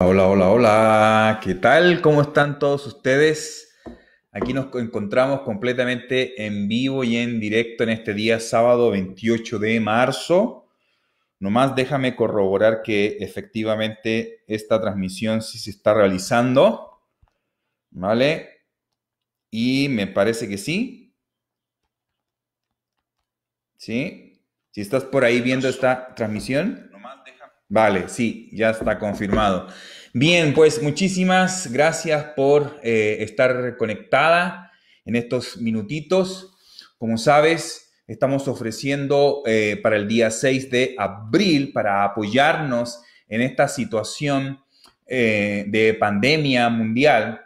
Hola, hola, hola. ¿Qué tal? ¿Cómo están todos ustedes? Aquí nos encontramos completamente en vivo y en directo en este día sábado 28 de marzo. Nomás déjame corroborar que efectivamente esta transmisión sí se está realizando. ¿Vale? Y me parece que sí. ¿Sí? Si estás por ahí viendo esta transmisión, Vale, sí, ya está confirmado. Bien, pues muchísimas gracias por eh, estar conectada en estos minutitos. Como sabes, estamos ofreciendo eh, para el día 6 de abril, para apoyarnos en esta situación eh, de pandemia mundial,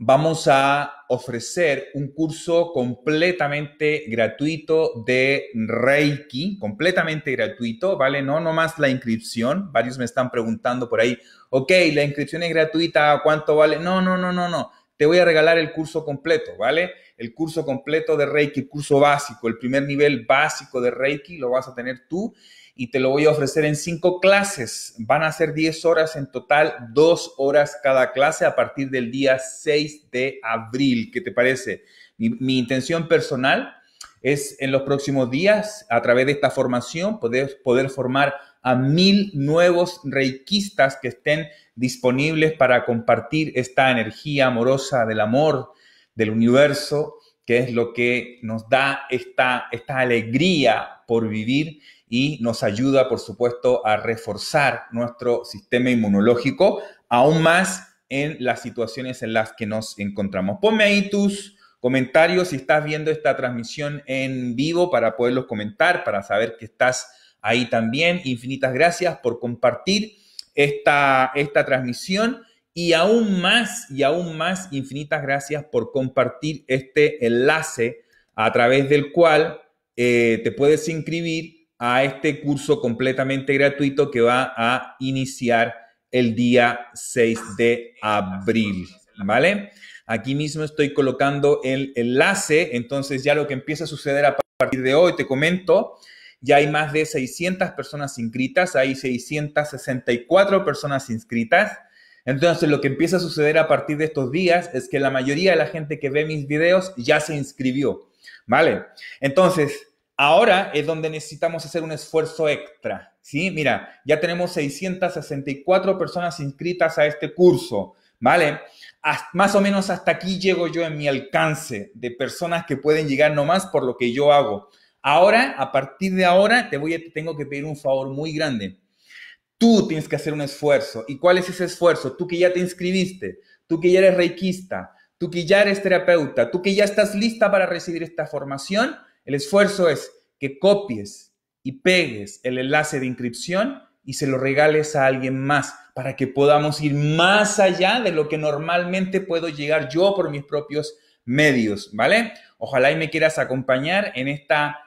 vamos a ofrecer un curso completamente gratuito de Reiki, completamente gratuito, ¿vale? No no más la inscripción, varios me están preguntando por ahí, ok, la inscripción es gratuita, ¿cuánto vale? No, no, no, no, no, te voy a regalar el curso completo, ¿vale? El curso completo de Reiki, curso básico, el primer nivel básico de Reiki, lo vas a tener tú y te lo voy a ofrecer en cinco clases. Van a ser 10 horas en total, dos horas cada clase a partir del día 6 de abril. ¿Qué te parece? Mi, intención personal es en los próximos días, a través de esta formación, poder, formar a mil nuevos reikistas que estén disponibles para compartir esta energía amorosa del amor, del universo, que es lo que nos da esta, esta alegría por vivir y nos ayuda, por supuesto, a reforzar nuestro sistema inmunológico aún más en las situaciones en las que nos encontramos. Ponme ahí tus comentarios si estás viendo esta transmisión en vivo para poderlos comentar, para saber que estás ahí también. Infinitas gracias por compartir esta, esta transmisión y aún más, y aún más, infinitas gracias por compartir este enlace a través del cual eh, te puedes inscribir a este curso completamente gratuito que va a iniciar el día 6 de abril, ¿vale? Aquí mismo estoy colocando el enlace, entonces ya lo que empieza a suceder a partir de hoy, te comento, ya hay más de 600 personas inscritas, hay 664 personas inscritas. Entonces, lo que empieza a suceder a partir de estos días es que la mayoría de la gente que ve mis videos ya se inscribió, ¿vale? Entonces, Ahora es donde necesitamos hacer un esfuerzo extra, ¿sí? Mira, ya tenemos 664 personas inscritas a este curso, ¿vale? más o menos hasta aquí llego yo en mi alcance de personas que pueden llegar nomás por lo que yo hago. Ahora, a partir de ahora, te voy a, te tengo que pedir un favor muy grande. Tú tienes que hacer un esfuerzo. ¿Y cuál es ese esfuerzo? Tú que ya te inscribiste, tú que ya eres reikista, tú que ya eres terapeuta, tú que ya estás lista para recibir esta formación, el esfuerzo es que copies y pegues el enlace de inscripción y se lo regales a alguien más para que podamos ir más allá de lo que normalmente puedo llegar yo por mis propios medios, ¿vale? Ojalá y me quieras acompañar en esta,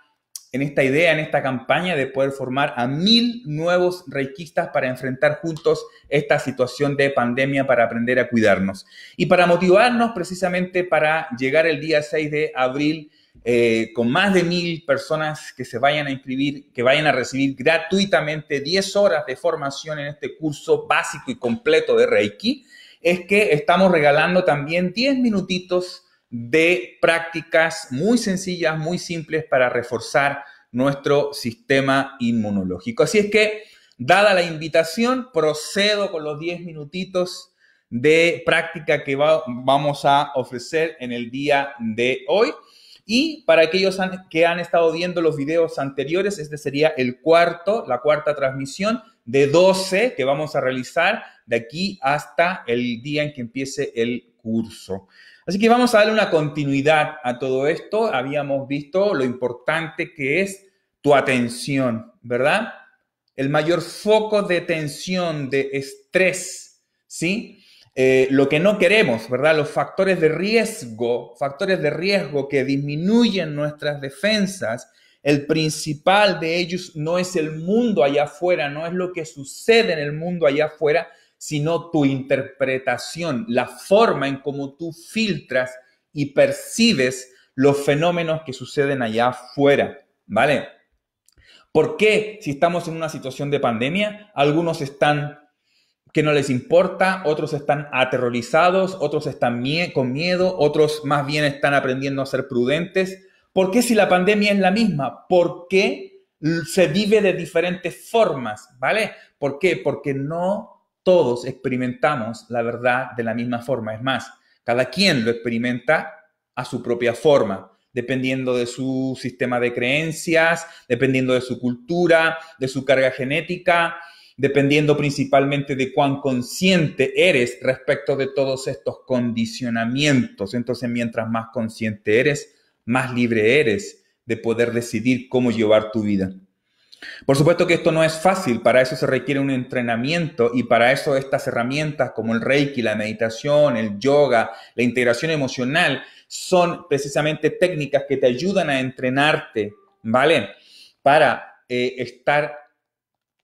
en esta idea, en esta campaña de poder formar a mil nuevos reikistas para enfrentar juntos esta situación de pandemia, para aprender a cuidarnos y para motivarnos precisamente para llegar el día 6 de abril eh, con más de mil personas que se vayan a inscribir, que vayan a recibir gratuitamente 10 horas de formación en este curso básico y completo de Reiki, es que estamos regalando también 10 minutitos de prácticas muy sencillas, muy simples para reforzar nuestro sistema inmunológico. Así es que, dada la invitación, procedo con los 10 minutitos de práctica que vamos a ofrecer en el día de hoy. Y para aquellos que han estado viendo los videos anteriores, este sería el cuarto, la cuarta transmisión de 12 que vamos a realizar de aquí hasta el día en que empiece el curso. Así que vamos a darle una continuidad a todo esto. Habíamos visto lo importante que es tu atención, ¿verdad? El mayor foco de tensión, de estrés, ¿sí? Eh, lo que no queremos, ¿verdad? Los factores de riesgo, factores de riesgo que disminuyen nuestras defensas, el principal de ellos no es el mundo allá afuera, no es lo que sucede en el mundo allá afuera, sino tu interpretación, la forma en cómo tú filtras y percibes los fenómenos que suceden allá afuera, ¿vale? ¿Por qué si estamos en una situación de pandemia, algunos están que no les importa, otros están aterrorizados, otros están con miedo, otros más bien están aprendiendo a ser prudentes. ¿Por qué si la pandemia es la misma? ¿Por qué se vive de diferentes formas? ¿Vale? ¿Por qué? Porque no todos experimentamos la verdad de la misma forma. Es más, cada quien lo experimenta a su propia forma, dependiendo de su sistema de creencias, dependiendo de su cultura, de su carga genética, dependiendo principalmente de cuán consciente eres respecto de todos estos condicionamientos. Entonces, mientras más consciente eres, más libre eres de poder decidir cómo llevar tu vida. Por supuesto que esto no es fácil, para eso se requiere un entrenamiento y para eso estas herramientas como el reiki, la meditación, el yoga, la integración emocional, son precisamente técnicas que te ayudan a entrenarte, ¿vale? Para eh, estar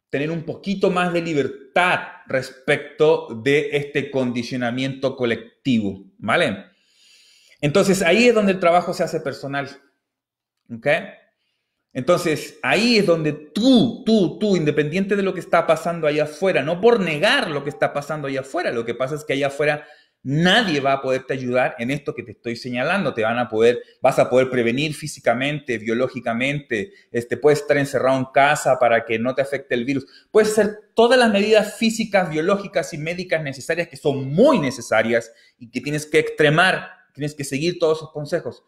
tener un poquito más de libertad respecto de este condicionamiento colectivo, ¿vale? Entonces ahí es donde el trabajo se hace personal, ¿ok? Entonces ahí es donde tú, tú, tú, independiente de lo que está pasando allá afuera, no por negar lo que está pasando allá afuera, lo que pasa es que allá afuera nadie va a poderte ayudar en esto que te estoy señalando. Te van a poder, vas a poder prevenir físicamente, biológicamente, este, puedes estar encerrado en casa para que no te afecte el virus. Puedes hacer todas las medidas físicas, biológicas y médicas necesarias que son muy necesarias y que tienes que extremar, tienes que seguir todos esos consejos.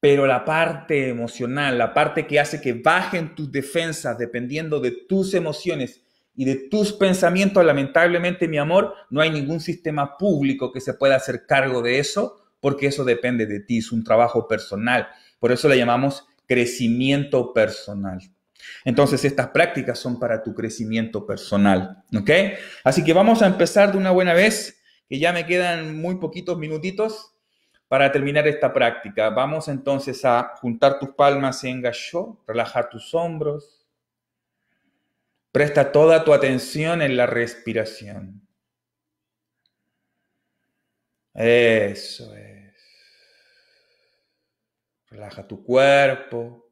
Pero la parte emocional, la parte que hace que bajen tus defensas dependiendo de tus emociones, y de tus pensamientos, lamentablemente, mi amor, no hay ningún sistema público que se pueda hacer cargo de eso, porque eso depende de ti, es un trabajo personal. Por eso le llamamos crecimiento personal. Entonces, estas prácticas son para tu crecimiento personal, ¿ok? Así que vamos a empezar de una buena vez, que ya me quedan muy poquitos minutitos para terminar esta práctica. Vamos entonces a juntar tus palmas en gacho, relajar tus hombros, Presta toda tu atención en la respiración. Eso es. Relaja tu cuerpo.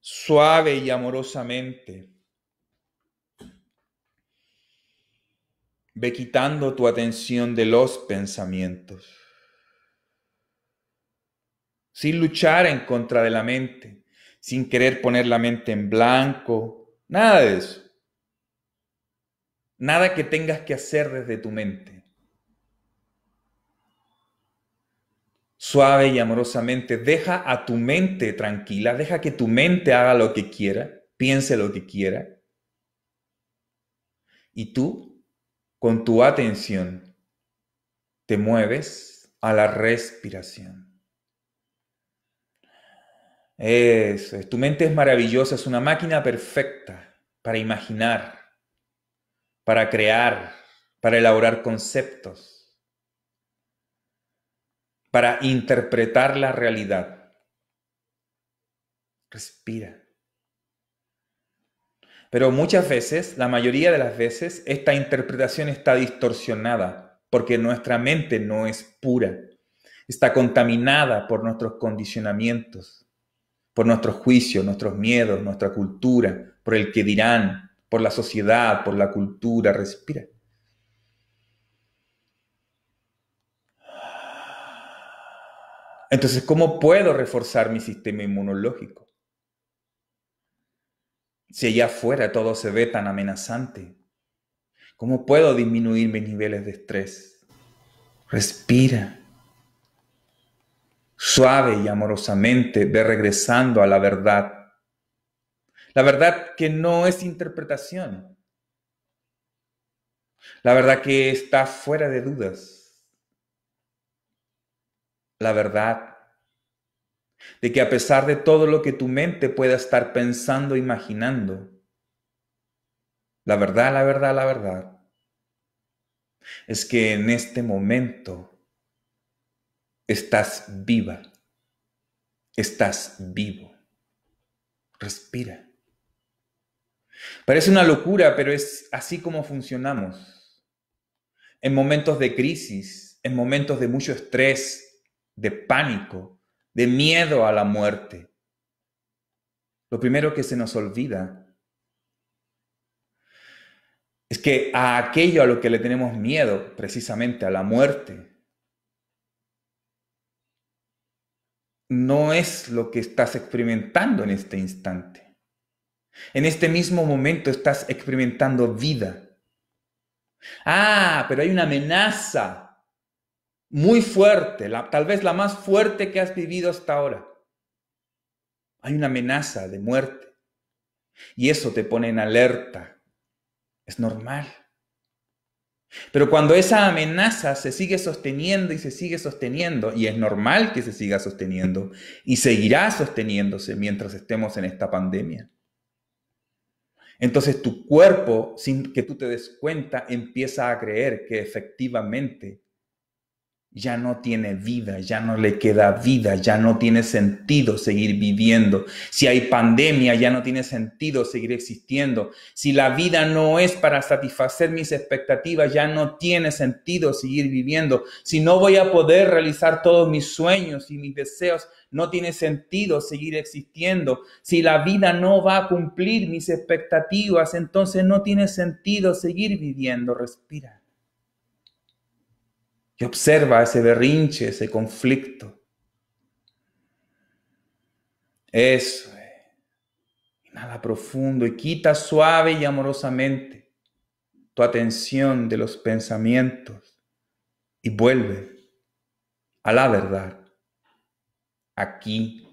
Suave y amorosamente. Ve quitando tu atención de los pensamientos. Sin luchar en contra de la mente sin querer poner la mente en blanco, nada de eso. Nada que tengas que hacer desde tu mente. Suave y amorosamente, deja a tu mente tranquila, deja que tu mente haga lo que quiera, piense lo que quiera. Y tú, con tu atención, te mueves a la respiración. Tu mente es maravillosa, es una máquina perfecta para imaginar, para crear, para elaborar conceptos, para interpretar la realidad. Respira. Pero muchas veces, la mayoría de las veces, esta interpretación está distorsionada porque nuestra mente no es pura, está contaminada por nuestros condicionamientos por nuestros juicios, nuestros miedos, nuestra cultura, por el que dirán, por la sociedad, por la cultura. Respira. Entonces, ¿cómo puedo reforzar mi sistema inmunológico? Si allá afuera todo se ve tan amenazante, ¿cómo puedo disminuir mis niveles de estrés? Respira suave y amorosamente ve regresando a la verdad. La verdad que no es interpretación. La verdad que está fuera de dudas. La verdad de que a pesar de todo lo que tu mente pueda estar pensando, imaginando, la verdad, la verdad, la verdad, es que en este momento Estás viva. Estás vivo. Respira. Parece una locura, pero es así como funcionamos. En momentos de crisis, en momentos de mucho estrés, de pánico, de miedo a la muerte. Lo primero que se nos olvida es que a aquello a lo que le tenemos miedo, precisamente a la muerte, no es lo que estás experimentando en este instante. En este mismo momento estás experimentando vida. Ah, pero hay una amenaza muy fuerte, tal vez la más fuerte que has vivido hasta ahora. Hay una amenaza de muerte. Y eso te pone en alerta. Es normal. Pero cuando esa amenaza se sigue sosteniendo y se sigue sosteniendo, y es normal que se siga sosteniendo, y seguirá sosteniéndose mientras estemos en esta pandemia, entonces tu cuerpo, sin que tú te des cuenta, empieza a creer que efectivamente ya no tiene vida, ya no le queda vida, ya no tiene sentido seguir viviendo. Si hay pandemia, ya no tiene sentido seguir existiendo. Si la vida no es para satisfacer mis expectativas, ya no tiene sentido seguir viviendo. Si no voy a poder realizar todos mis sueños y mis deseos, no tiene sentido seguir existiendo. Si la vida no va a cumplir mis expectativas, entonces no tiene sentido seguir viviendo. Respira y observa ese berrinche, ese conflicto. Eso. Eh. Inhala profundo y quita suave y amorosamente tu atención de los pensamientos y vuelve a la verdad, aquí,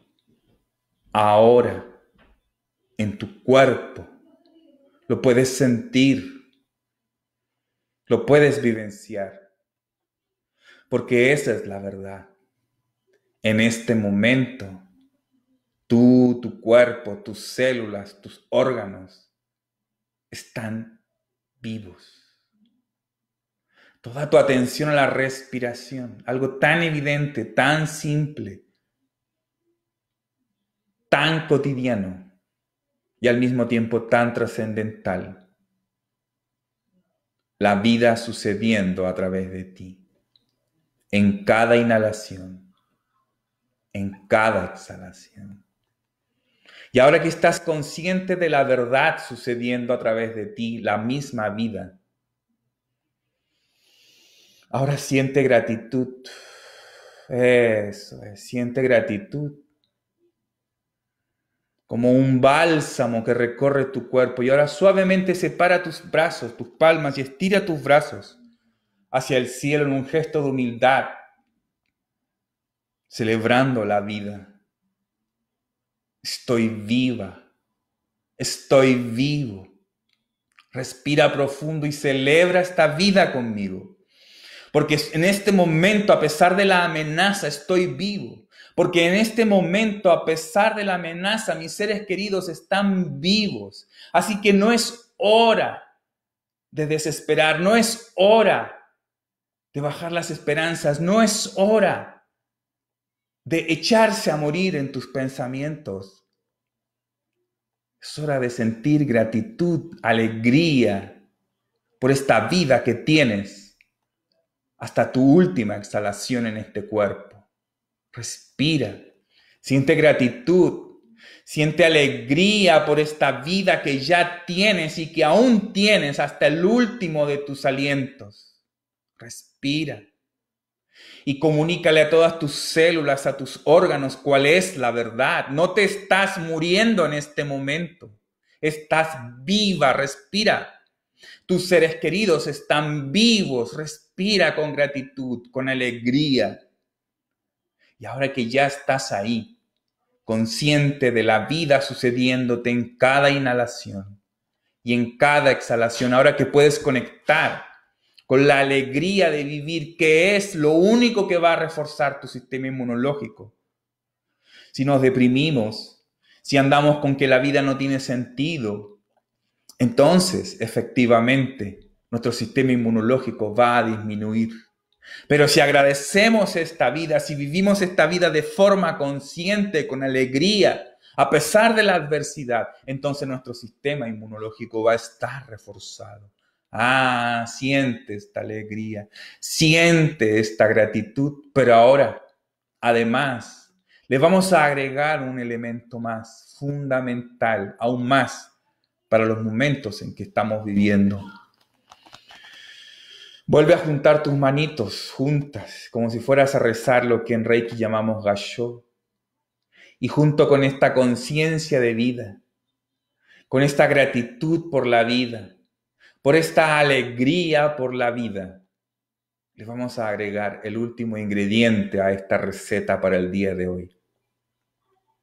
ahora, en tu cuerpo. Lo puedes sentir, lo puedes vivenciar porque esa es la verdad. En este momento, tú, tu cuerpo, tus células, tus órganos están vivos. Toda tu atención a la respiración, algo tan evidente, tan simple, tan cotidiano y al mismo tiempo tan trascendental. La vida sucediendo a través de ti en cada inhalación, en cada exhalación. Y ahora que estás consciente de la verdad sucediendo a través de ti, la misma vida, ahora siente gratitud. Eso, es, siente gratitud como un bálsamo que recorre tu cuerpo. Y ahora suavemente separa tus brazos, tus palmas y estira tus brazos hacia el cielo en un gesto de humildad, celebrando la vida. Estoy viva, estoy vivo. Respira profundo y celebra esta vida conmigo. Porque en este momento, a pesar de la amenaza, estoy vivo. Porque en este momento, a pesar de la amenaza, mis seres queridos están vivos. Así que no es hora de desesperar, no es hora de bajar las esperanzas. No es hora de echarse a morir en tus pensamientos. Es hora de sentir gratitud, alegría por esta vida que tienes hasta tu última exhalación en este cuerpo. Respira, siente gratitud, Siente alegría por esta vida que ya tienes y que aún tienes hasta el último de tus alientos. Respira. Y comunícale a todas tus células, a tus órganos, cuál es la verdad. No te estás muriendo en este momento. Estás viva, respira. Tus seres queridos están vivos, respira con gratitud, con alegría. Y ahora que ya estás ahí, consciente de la vida sucediéndote en cada inhalación y en cada exhalación, ahora que puedes conectar con la alegría de vivir, que es lo único que va a reforzar tu sistema inmunológico. Si nos deprimimos, si andamos con que la vida no tiene sentido, entonces efectivamente nuestro sistema inmunológico va a disminuir. Pero si agradecemos esta vida, si vivimos esta vida de forma consciente, con alegría, a pesar de la adversidad, entonces nuestro sistema inmunológico va a estar reforzado. Ah, siente esta alegría, siente esta gratitud, pero ahora, además, le vamos a agregar un elemento más fundamental, aún más, para los momentos en que estamos viviendo. Vuelve a juntar tus manitos juntas, como si fueras a rezar lo que en Reiki llamamos gacho. Y junto con esta conciencia de vida, con esta gratitud por la vida, por esta alegría por la vida, Les vamos a agregar el último ingrediente a esta receta para el día de hoy.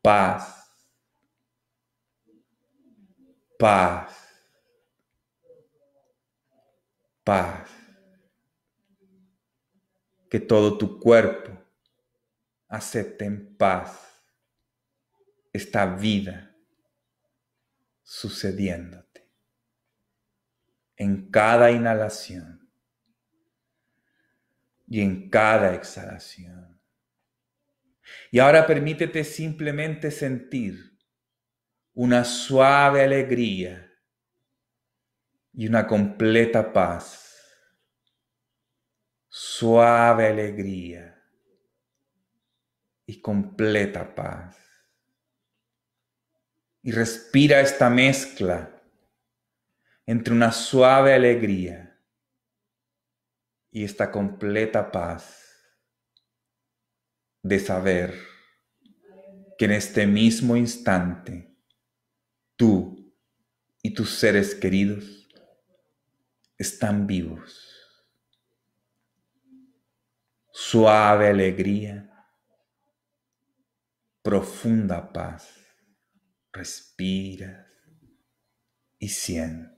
Paz. Paz. Paz. Que todo tu cuerpo acepte en paz esta vida sucediendo en cada inhalación y en cada exhalación. Y ahora permítete simplemente sentir una suave alegría y una completa paz. Suave alegría y completa paz. Y respira esta mezcla entre una suave alegría y esta completa paz de saber que en este mismo instante tú y tus seres queridos están vivos. Suave alegría, profunda paz. Respiras y sientes.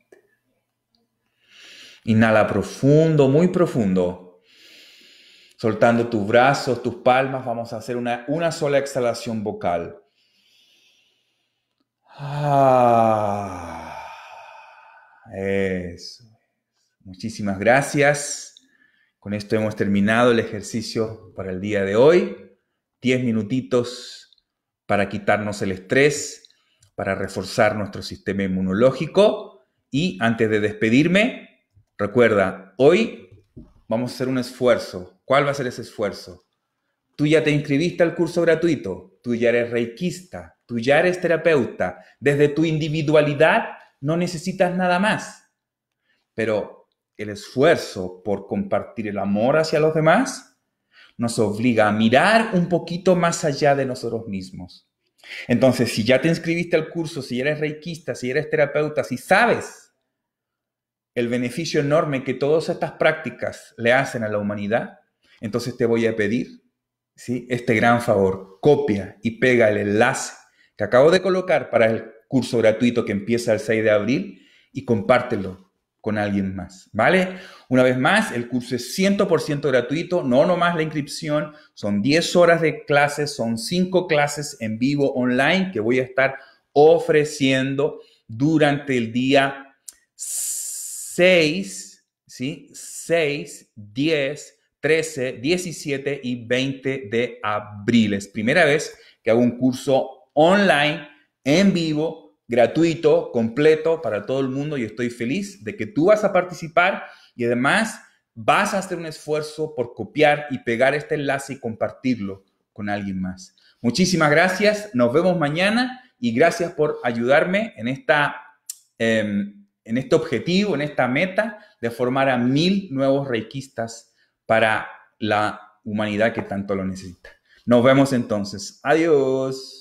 Inhala profundo, muy profundo. Soltando tus brazos, tus palmas, vamos a hacer una, sola exhalación vocal. Ah, eso. Muchísimas gracias. Con esto hemos terminado el ejercicio para el día de hoy. Diez minutitos para quitarnos el estrés, para reforzar nuestro sistema inmunológico. Y antes de despedirme, Recuerda, hoy vamos a hacer un esfuerzo. ¿Cuál va a ser ese esfuerzo? Tú ya te inscribiste al curso gratuito, tú ya eres reikista, tú ya eres terapeuta. Desde tu individualidad no necesitas nada más. Pero el esfuerzo por compartir el amor hacia los demás nos obliga a mirar un poquito más allá de nosotros mismos. Entonces, si ya te inscribiste al curso, si eres reikista, si eres terapeuta, si sabes el beneficio enorme que todas estas prácticas le hacen a la humanidad, entonces te voy a pedir ¿sí? este gran favor. Copia y pega el enlace que acabo de colocar para el curso gratuito que empieza el 6 de abril y compártelo con alguien más, ¿vale? Una vez más, el curso es 100% gratuito, no nomás la inscripción, son 10 horas de clases, son 5 clases en vivo online que voy a estar ofreciendo durante el día 6, ¿sí? 6, 10, 13, 17 y 20 de abril. Es primera vez que hago un curso online, en vivo, gratuito, completo para todo el mundo y estoy feliz de que tú vas a participar y además vas a hacer un esfuerzo por copiar y pegar este enlace y compartirlo con alguien más. Muchísimas gracias, nos vemos mañana y gracias por ayudarme en esta... Em, en este objetivo, en esta meta de formar a mil nuevos reikistas para la humanidad que tanto lo necesita. Nos vemos entonces. Adiós.